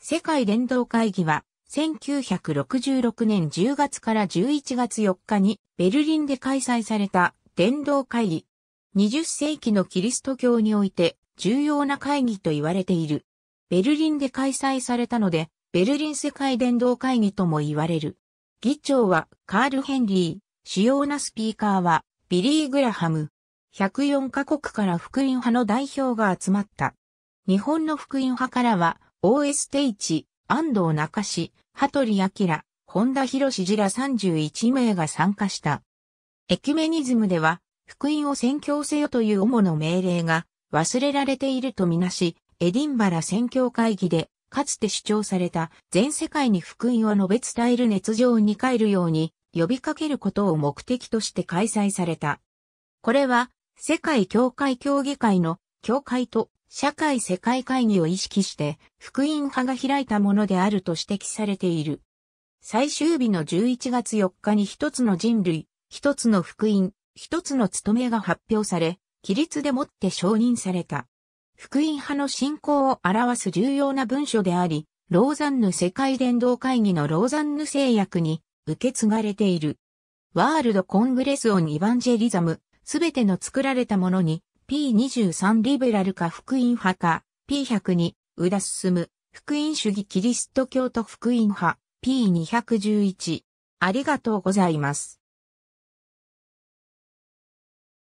世界連動会議は、1966年10月から11月4日にベルリンで開催された伝道会議。20世紀のキリスト教において重要な会議と言われている。ベルリンで開催されたので、ベルリン世界伝道会議とも言われる。議長はカール・ヘンリー、主要なスピーカーはビリー・グラハム。104カ国から福音派の代表が集まった。日本の福音派からは大江ステイチ、安藤中志、羽鳥明、本田博史次ら31名が参加した。エキュメニズムでは、福音を宣教せよという主の命令が忘れられているとみなし、エディンバラ宣教会議で、かつて主張された全世界に福音を述べ伝える熱情に帰るように呼びかけることを目的として開催された。これは世界教会協議会の教会と社会世界会議を意識して、福音派が開いたものであると指摘されている。最終日の11月4日に一つの人類、一つの福音、一つの務めが発表され、規律でもって承認された。福音派の信仰を表す重要な文書であり、ローザンヌ世界伝道会議のローザンヌ制約に受け継がれている。ワールド・コングレス・オン・イヴァンジェリザム、すべての作られたものに P23 リベラルか福音派か、P102、宇田進、福音主義キリスト教徒福音派、P211。ありがとうございます。